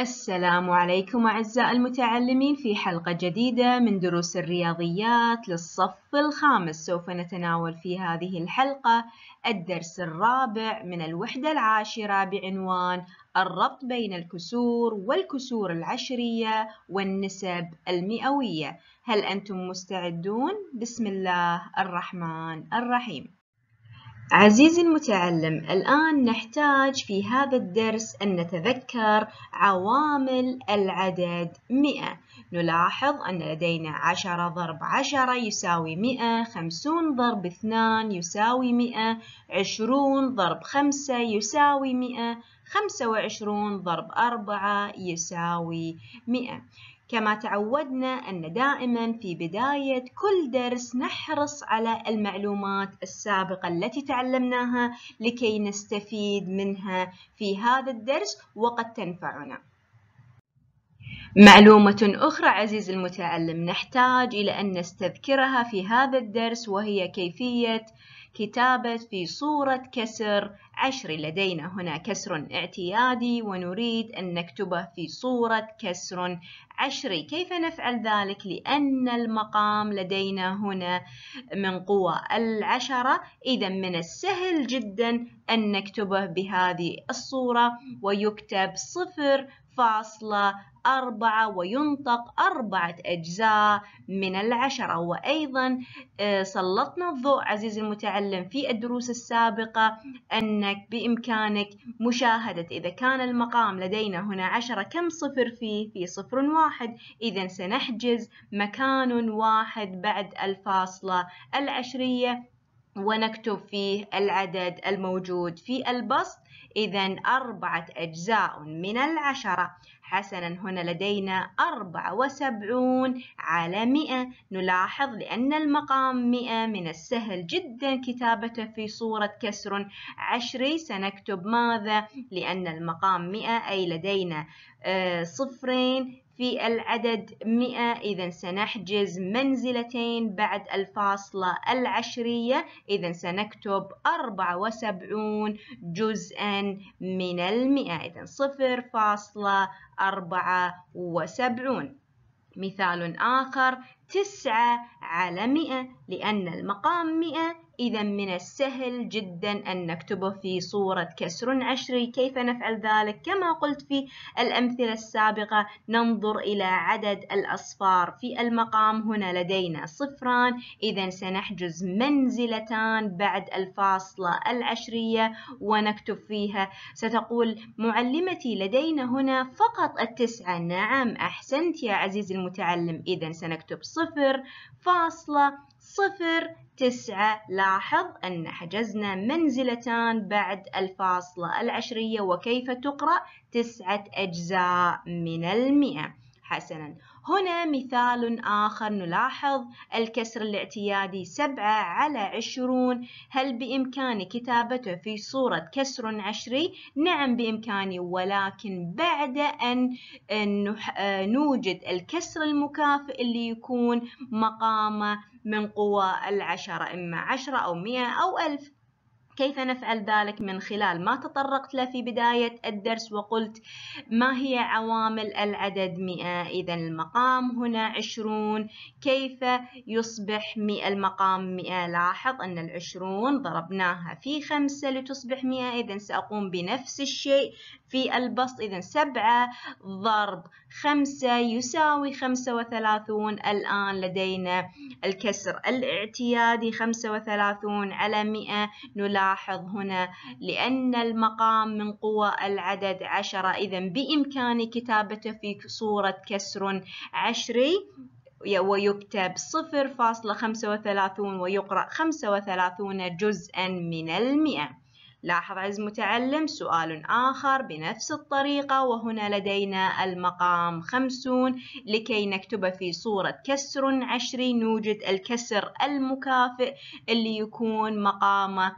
السلام عليكم أعزائي المتعلمين في حلقة جديدة من دروس الرياضيات للصف الخامس سوف نتناول في هذه الحلقة الدرس الرابع من الوحدة العاشرة بعنوان الربط بين الكسور والكسور العشرية والنسب المئوية هل أنتم مستعدون؟ بسم الله الرحمن الرحيم عزيزي المتعلم الآن نحتاج في هذا الدرس أن نتذكر عوامل العدد 100 نلاحظ أن لدينا 10 ضرب 10 يساوي 100 50 ضرب 2 يساوي 100 20 ضرب 5 يساوي 100 25 ضرب 4 يساوي 100 كما تعودنا أن دائما في بداية كل درس نحرص على المعلومات السابقة التي تعلمناها لكي نستفيد منها في هذا الدرس وقد تنفعنا معلومة أخرى عزيزي المتعلم نحتاج إلى أن نستذكرها في هذا الدرس وهي كيفية كتابة في صورة كسر عشر لدينا هنا كسر اعتيادي ونريد أن نكتبه في صورة كسر عشري كيف نفعل ذلك؟ لأن المقام لدينا هنا من قوى العشرة إذا من السهل جدا أن نكتبه بهذه الصورة ويكتب صفر فاصلة أربعة وينطق أربعة أجزاء من العشرة وأيضا آه، سلطنا الضوء عزيزي المتعلم في الدروس السابقة أنك بإمكانك مشاهدة إذا كان المقام لدينا هنا عشرة كم صفر فيه في صفر واحد إذا سنحجز مكان واحد بعد الفاصلة العشرية ونكتب فيه العدد الموجود في البسط إذا أربعة أجزاء من العشرة حسنا هنا لدينا أربعة وسبعون على مئة نلاحظ لأن المقام مئة من السهل جدا كتابته في صورة كسر عشري سنكتب ماذا؟ لأن المقام مئة أي لدينا آه، صفرين في العدد 100 إذا سنحجز منزلتين بعد الفاصلة العشرية إذا سنكتب 74 جزءا من المئة إذا صفر فاصلة أربعة وسبعون مثال آخر تسعة على مئة لأن المقام مئة إذا من السهل جدا أن نكتبه في صورة كسر عشري كيف نفعل ذلك؟ كما قلت في الأمثلة السابقة ننظر إلى عدد الأصفار في المقام هنا لدينا صفران إذا سنحجز منزلتان بعد الفاصلة العشرية ونكتب فيها ستقول معلمتي لدينا هنا فقط التسعة نعم أحسنت يا عزيزي المتعلم إذا سنكتب صفر فاصلة صفر تسعة لاحظ أن حجزنا منزلتان بعد الفاصلة العشرية وكيف تقرأ تسعة أجزاء من المئة حسنا هنا مثال آخر نلاحظ الكسر الاعتيادي سبعة على عشرون هل بإمكاني كتابته في صورة كسر عشري؟ نعم بإمكاني ولكن بعد أن نوجد الكسر المكافئ اللي يكون مقامه من قوى العشرة إما عشرة أو مئة أو ألف كيف نفعل ذلك من خلال ما تطرقت له في بداية الدرس وقلت ما هي عوامل العدد 100 إذا المقام هنا 20 كيف يصبح 100 المقام 100 لاحظ أن العشرون ضربناها في خمسة لتصبح 100 إذا سأقوم بنفس الشيء في البسط إذا سبعة ضرب خمسة يساوي خمسة وثلاثون الآن لدينا الكسر الاعتيادي خمسة وثلاثون على مئة نلاحظ لاحظ هنا لأن المقام من قوى العدد عشرة إذا بإمكان كتابته في صورة كسر عشري ويكتب 0.35 ويقرأ 35 جزءا من المئة لاحظ عز متعلم سؤال آخر بنفس الطريقة وهنا لدينا المقام 50 لكي نكتبه في صورة كسر عشري نوجد الكسر المكافئ اللي يكون مقامه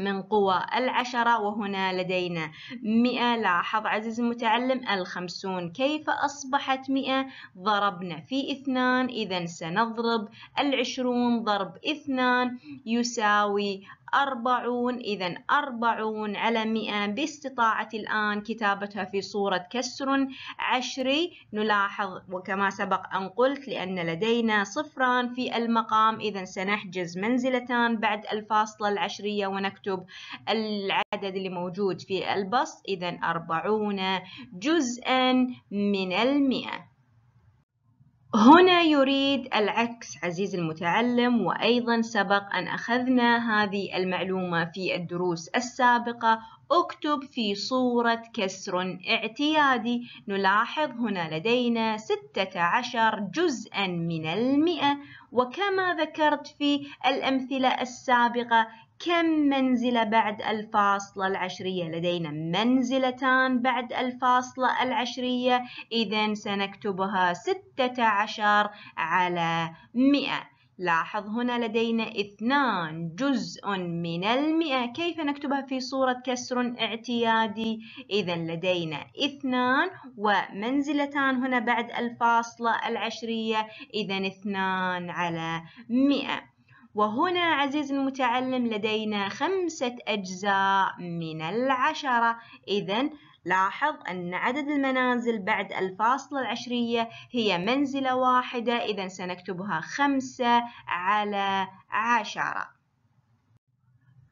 من قوى العشرة وهنا لدينا مئة لاحظ عزيزي المتعلم الخمسون كيف أصبحت مئة ضربنا في اثنان إذا سنضرب العشرون ضرب اثنان يساوي أربعون إذا أربعون على مئة باستطاعة الآن كتابتها في صورة كسر عشري نلاحظ وكما سبق أن قلت لأن لدينا صفران في المقام إذا سنحجز منزلتان بعد الفاصلة العشرية ونكتب العدد اللي موجود في البسط إذا أربعون جزءا من المئة هنا يريد العكس عزيزي المتعلم وأيضا سبق أن أخذنا هذه المعلومة في الدروس السابقة اكتب في صورة كسر اعتيادي نلاحظ هنا لدينا 16 جزءا من المئة وكما ذكرت في الأمثلة السابقة كم منزلة بعد الفاصلة العشرية لدينا منزلتان بعد الفاصلة العشرية إذا سنكتبها 16 على 100 لاحظ هنا لدينا اثنان جزء من المئة كيف نكتبها في صورة كسر اعتيادي إذا لدينا اثنان ومنزلتان هنا بعد الفاصلة العشرية إذا اثنان على مئة وهنا عزيزي المتعلم لدينا خمسة أجزاء من العشرة إذا لاحظ أن عدد المنازل بعد الفاصلة العشرية هي منزلة واحدة إذا سنكتبها خمسة على عشرة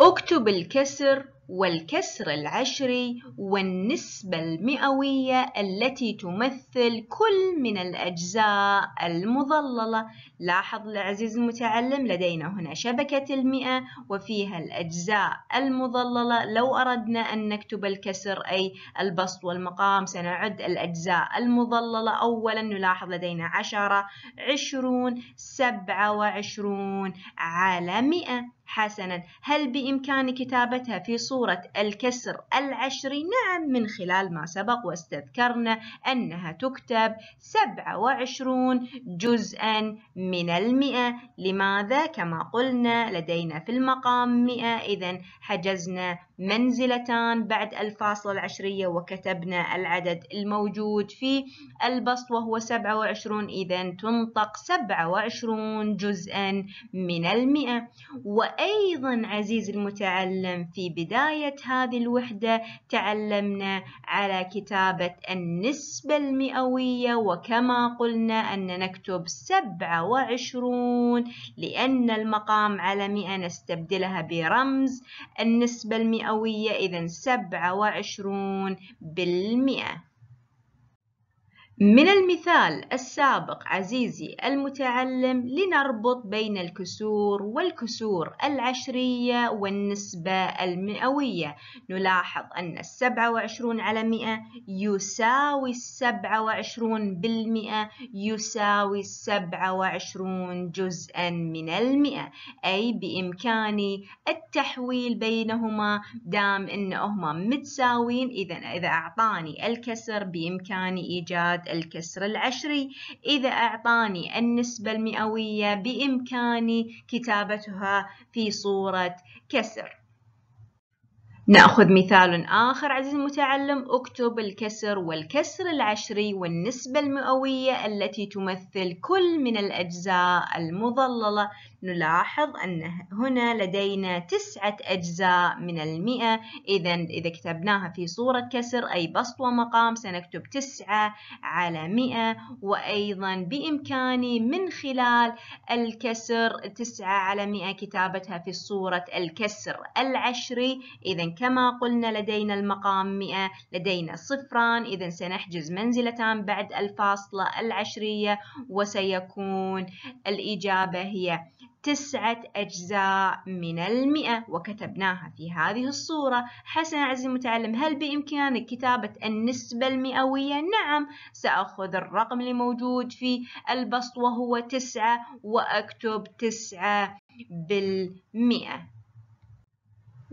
اكتب الكسر والكسر العشري والنسبة المئوية التي تمثل كل من الأجزاء المضللة لاحظ العزيز المتعلم لدينا هنا شبكة المئة وفيها الأجزاء المضللة لو أردنا أن نكتب الكسر أي البسط والمقام سنعد الأجزاء المضللة أولا نلاحظ لدينا عشرة عشرون سبعة وعشرون على مئة حسنا هل بإمكاني كتابتها في صورة الكسر العشري؟ نعم من خلال ما سبق واستذكرنا أنها تكتب 27 جزءا من المئة لماذا؟ كما قلنا لدينا في المقام 100 إذا حجزنا منزلتان بعد الفاصلة العشرية وكتبنا العدد الموجود في البسط وهو 27 إذا تنطق 27 جزءا من المئة وأيضا عزيزي المتعلم في بداية هذه الوحدة تعلمنا على كتابة النسبة المئوية وكما قلنا أن نكتب 27 لأن المقام على 100 نستبدلها برمز النسبة المئوية مئوية إذا سبعة وعشرون بالمئة من المثال السابق عزيزي المتعلم لنربط بين الكسور والكسور العشرية والنسبة المئوية نلاحظ أن السبعة وعشرون على مئة يساوي السبعة وعشرون بالمئة يساوي السبعة وعشرون جزءا من المئة أي بإمكاني التحويل بينهما دام أنهما متساويين إذا إذا أعطاني الكسر بإمكاني إيجاد الكسر العشري إذا أعطاني النسبة المئوية بإمكاني كتابتها في صورة كسر نأخذ مثال آخر عزيزي المتعلم اكتب الكسر والكسر العشري والنسبة المئوية التي تمثل كل من الأجزاء المظللة نلاحظ أن هنا لدينا تسعة أجزاء من المئة إذا إذا كتبناها في صورة كسر أي بسط ومقام سنكتب تسعة على مئة وأيضا بإمكاني من خلال الكسر تسعة على مئة كتابتها في صورة الكسر العشري إذا كما قلنا لدينا المقام مئة لدينا صفران إذا سنحجز منزلتان بعد الفاصلة العشرية وسيكون الإجابة هي تسعة أجزاء من المئة وكتبناها في هذه الصورة حسنا عزيزي المتعلم هل بإمكانك كتابة النسبة المئوية؟ نعم سأخذ الرقم الموجود في البسط وهو تسعة وأكتب تسعة بالمئة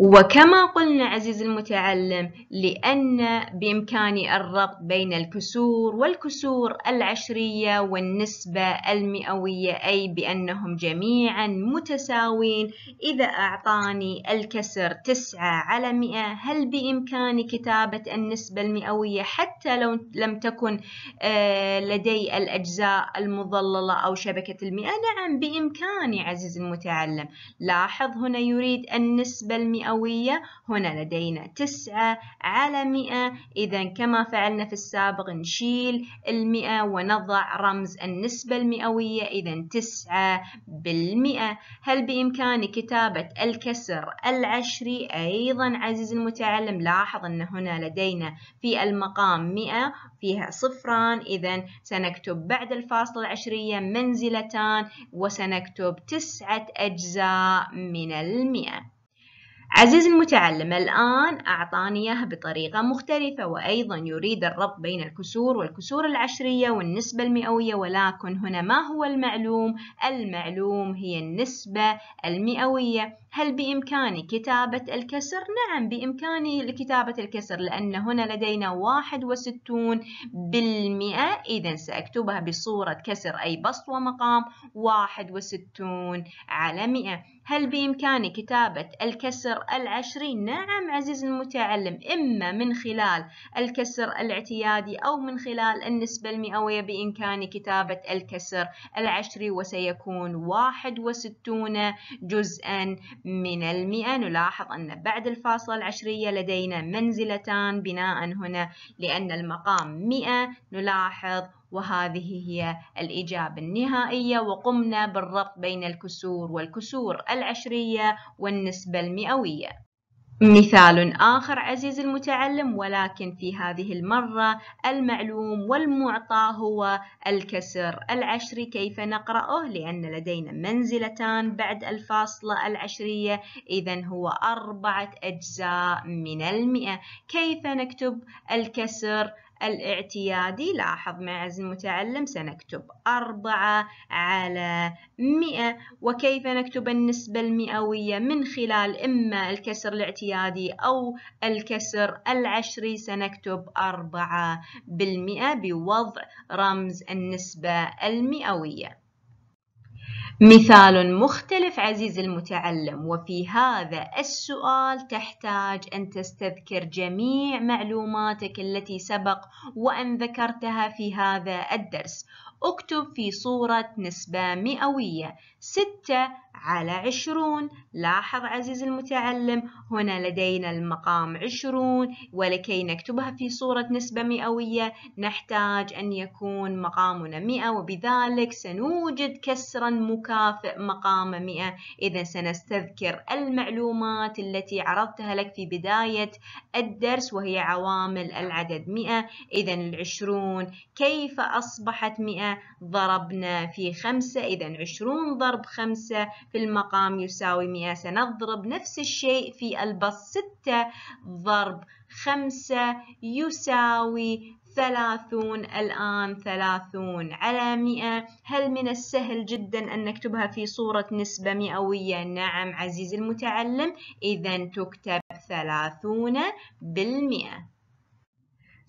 وكما قلنا عزيزي المتعلم لأن بإمكاني الربط بين الكسور والكسور العشرية والنسبة المئوية أي بأنهم جميعا متساوين إذا أعطاني الكسر تسعة على مئة هل بإمكاني كتابة النسبة المئوية حتى لو لم تكن آه، لدي الأجزاء المضللة أو شبكة المئة نعم بإمكاني عزيزي المتعلم لاحظ هنا يريد النسبة المئوية مئوية هنا لدينا تسعة على مئة إذا كما فعلنا في السابق نشيل المئة ونضع رمز النسبة المئوية إذا تسعة بالمئة هل بإمكاني كتابة الكسر العشري أيضا عزيزي المتعلم لاحظ أن هنا لدينا في المقام مئة فيها صفران إذا سنكتب بعد الفاصلة العشرية منزلتان وسنكتب تسعة أجزاء من المئة عزيز المتعلم الآن أعطاني إياها بطريقة مختلفة وأيضا يريد الربط بين الكسور والكسور العشرية والنسبة المئوية ولكن هنا ما هو المعلوم؟ المعلوم هي النسبة المئوية هل بإمكاني كتابة الكسر؟ نعم بإمكاني كتابة الكسر لأن هنا لدينا 61 بالمئة إذا سأكتبها بصورة كسر أي بسط ومقام 61 على 100 هل بإمكاني كتابة الكسر العشري؟ نعم عزيزي المتعلم إما من خلال الكسر الاعتيادي أو من خلال النسبة المئوية بإمكاني كتابة الكسر العشري وسيكون واحد وستون جزءا من المئة نلاحظ أن بعد الفاصلة العشرية لدينا منزلتان بناء هنا لأن المقام مئة نلاحظ وهذه هي الإجابة النهائية وقمنا بالربط بين الكسور والكسور العشرية والنسبة المئوية مثال آخر عزيزي المتعلم ولكن في هذه المرة المعلوم والمعطى هو الكسر العشري كيف نقرأه لأن لدينا منزلتان بعد الفاصلة العشرية إذا هو أربعة أجزاء من المئة كيف نكتب الكسر الاعتيادي لاحظ مع المتعلم سنكتب أربعة على مئة وكيف نكتب النسبة المئوية من خلال إما الكسر الاعتيادي أو الكسر العشري سنكتب أربعة بالمئة بوضع رمز النسبة المئوية مثال مختلف عزيزي المتعلم وفي هذا السؤال تحتاج أن تستذكر جميع معلوماتك التي سبق وأن ذكرتها في هذا الدرس اكتب في صورة نسبة مئوية 6 على عشرون لاحظ عزيزي المتعلم هنا لدينا المقام عشرون ولكي نكتبها في صورة نسبة مئوية نحتاج أن يكون مقامنا مئة وبذلك سنوجد كسرا مكافئ مقام مئة إذا سنستذكر المعلومات التي عرضتها لك في بداية الدرس وهي عوامل العدد مئة إذا العشرون كيف أصبحت مئة ضربنا في خمسة إذا عشرون ضرب خمسة في المقام يساوي 100 سنضرب نفس الشيء في البسط 6 ضرب 5 يساوي 30 الآن 30 على 100 هل من السهل جدا أن نكتبها في صورة نسبة مئوية؟ نعم عزيزي المتعلم إذا تكتب 30 بالمئة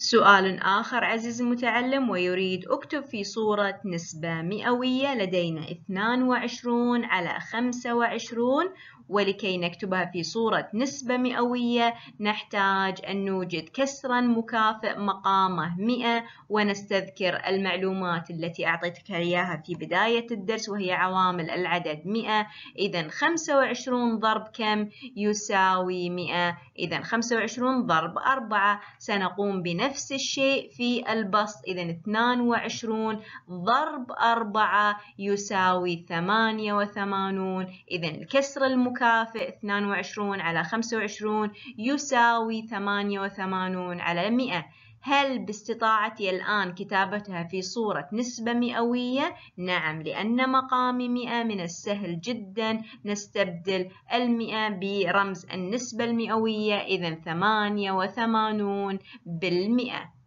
سؤال آخر عزيزي المتعلم ويريد اكتب في صورة نسبة مئوية لدينا 22 على 25 ولكي نكتبها في صورة نسبة مئوية نحتاج أن نوجد كسرا مكافئ مقامه 100 ونستذكر المعلومات التي أعطيتك إياها في بداية الدرس وهي عوامل العدد 100 إذا 25 ضرب كم يساوي 100 إذا 25 ضرب 4 سنقوم بنفس الشيء في البسط إذا 22 ضرب 4 يساوي 88 إذا الكسر المكافئ يكافئ 22 على 25 يساوي 88 على 100 هل باستطاعتي الآن كتابتها في صورة نسبة مئوية؟ نعم لأن مقامي مئة من السهل جدا نستبدل المئة برمز النسبة المئوية إذا ثمانية وثمانون بالمئة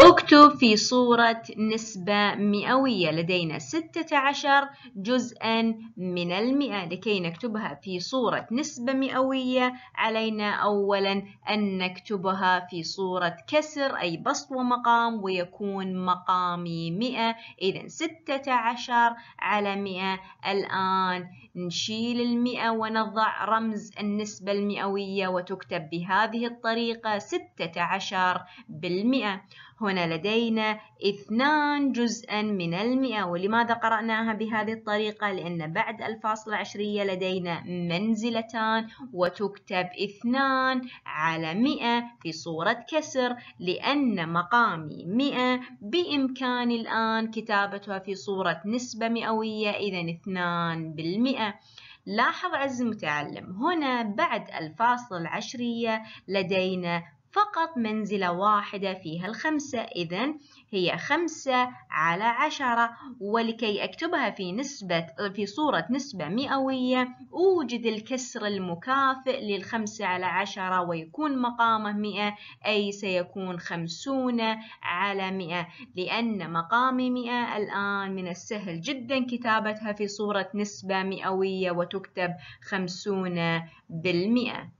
اكتب في صورة نسبة مئوية لدينا ستة عشر جزءا من المئة لكي نكتبها في صورة نسبة مئوية علينا أولا أن نكتبها في صورة كسر أي بسط ومقام ويكون مقامي مئة إذا ستة عشر على مئة الآن نشيل المئة ونضع رمز النسبة المئوية وتكتب بهذه الطريقة ستة عشر بالمئة هنا لدينا اثنان جزءا من المئة ولماذا قرأناها بهذه الطريقة لأن بعد الفاصلة العشرية لدينا منزلتان وتكتب اثنان على مئة في صورة كسر لأن مقامي مئة بإمكاني الآن كتابتها في صورة نسبة مئوية إذا اثنان بالمئة لاحظ عز المتعلم هنا بعد الفاصلة العشرية لدينا فقط منزلة واحدة فيها الخمسة إذا هي خمسة على عشرة ولكي أكتبها في نسبة في صورة نسبة مئوية أوجد الكسر المكافئ للخمسة على عشرة ويكون مقامه مئة أي سيكون خمسون على مئة لأن مقام مئة الآن من السهل جدا كتابتها في صورة نسبة مئوية وتكتب خمسون بالمئة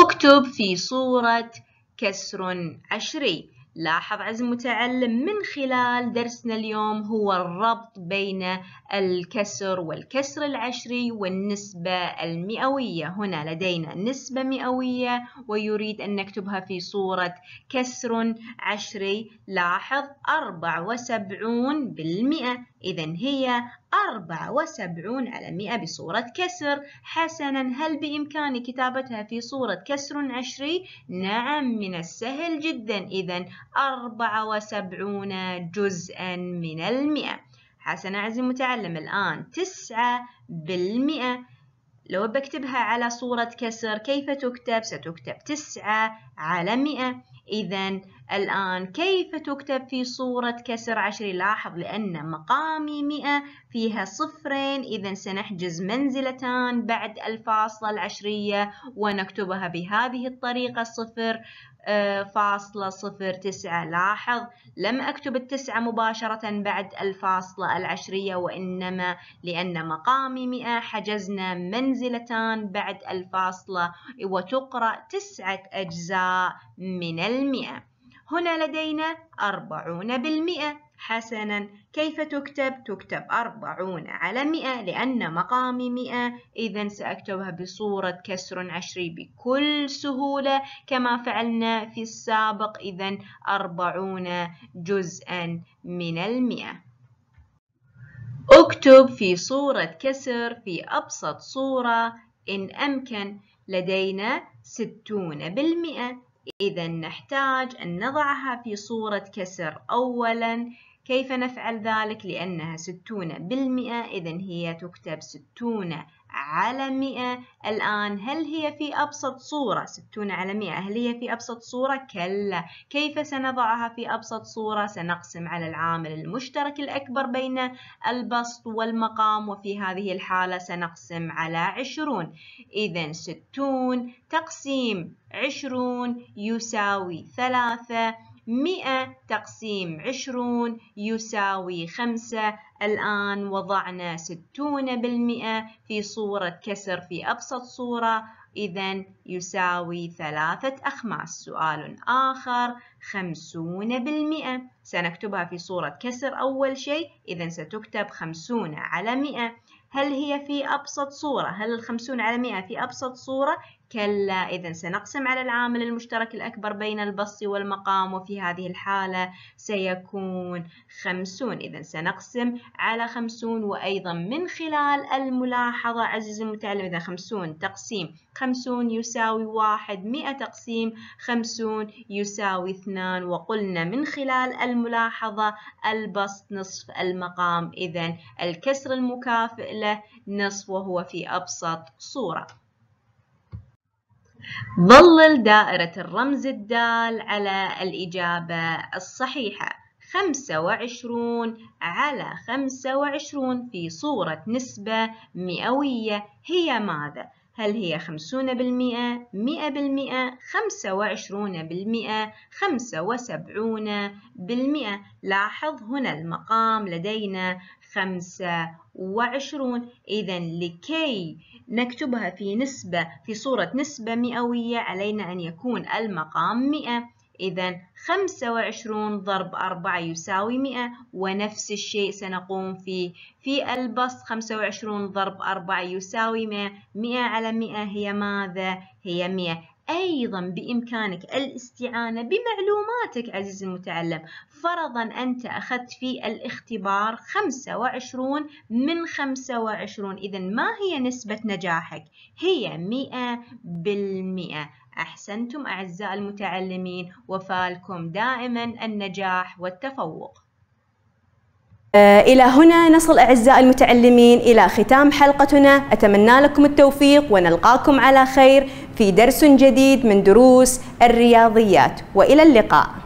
اكتب في صورة كسر عشري لاحظ عز المتعلم من خلال درسنا اليوم هو الربط بين الكسر والكسر العشري والنسبة المئوية هنا لدينا نسبة مئوية ويريد أن نكتبها في صورة كسر عشري لاحظ 74 وسبعون بالمئة إذا هي أربعة وسبعون على مئة بصورة كسر حسنا هل بإمكاني كتابتها في صورة كسر عشري؟ نعم من السهل جدا إذا أربعة وسبعون جزءا من المئة حسنا عزيزي المتعلم الآن تسعة بالمئة لو بكتبها على صورة كسر كيف تكتب؟ ستكتب تسعة على مئة إذا الآن كيف تكتب في صورة كسر عشري؟ لاحظ لأن مقامي مئة فيها صفرين إذا سنحجز منزلتان بعد الفاصلة العشرية ونكتبها بهذه الطريقة صفر آه، فاصلة صفر تسعة لاحظ لم أكتب التسعة مباشرة بعد الفاصلة العشرية وإنما لأن مقامي مئة حجزنا منزلتان بعد الفاصلة وتقرأ تسعة أجزاء من المئة هنا لدينا أربعون بالمئة حسنا كيف تكتب؟ تكتب أربعون على مئة لأن مقامي مئة إذا سأكتبها بصورة كسر عشري بكل سهولة كما فعلنا في السابق إذا أربعون جزءا من المئة اكتب في صورة كسر في أبسط صورة إن أمكن لدينا ستون بالمئة إذا نحتاج أن نضعها في صورة كسر أولا كيف نفعل ذلك لأنها ستون بالمئة إذا هي تكتب ستون على مئة الآن هل هي في أبسط صورة ستون على مئة هل هي في أبسط صورة كلا كيف سنضعها في أبسط صورة سنقسم على العامل المشترك الأكبر بين البسط والمقام وفي هذه الحالة سنقسم على عشرون إذا ستون تقسيم عشرون يساوي ثلاثة مئة تقسيم عشرون يساوي خمسة الآن وضعنا ستون بالمئة في صورة كسر في أبسط صورة إذا يساوي ثلاثة أخماس سؤال آخر خمسون بالمئة سنكتبها في صورة كسر أول شيء إذا ستكتب خمسون على مئة هل هي في أبسط صورة؟ هل الخمسون على مئة في أبسط صورة؟ كلا إذا سنقسم على العامل المشترك الأكبر بين البسط والمقام وفي هذه الحالة سيكون خمسون إذا سنقسم على خمسون وأيضا من خلال الملاحظة عزيزي المتعلم إذا خمسون تقسيم خمسون يساوي واحد مئة تقسيم خمسون يساوي اثنان وقلنا من خلال الملاحظة البسط نصف المقام إذا الكسر المكافئ له نصف وهو في أبسط صورة ظلل دائرة الرمز الدال على الإجابة الصحيحة خمسة وعشرون على خمسة وعشرون في صورة نسبة مئوية هي ماذا؟ هل هي خمسون بالمئة مئة بالمئة خمسة وعشرون بالمئة خمسة وسبعون بالمئة لاحظ هنا المقام لدينا خمسة وعشرون إذا لكي نكتبها في نسبة في صورة نسبة مئوية علينا أن يكون المقام مئة إذا 25 ضرب 4 يساوي 100 ونفس الشيء سنقوم فيه في البسط 25 ضرب 4 يساوي 100 100 على 100 هي ماذا؟ هي 100 أيضا بإمكانك الاستعانة بمعلوماتك عزيزي المتعلم فرضا أنت أخذت في الاختبار 25 من 25 إذا ما هي نسبة نجاحك؟ هي 100 بالمئة أحسنتم أعزاء المتعلمين وفالكم دائما النجاح والتفوق آه، إلى هنا نصل أعزاء المتعلمين إلى ختام حلقتنا أتمنى لكم التوفيق ونلقاكم على خير في درس جديد من دروس الرياضيات وإلى اللقاء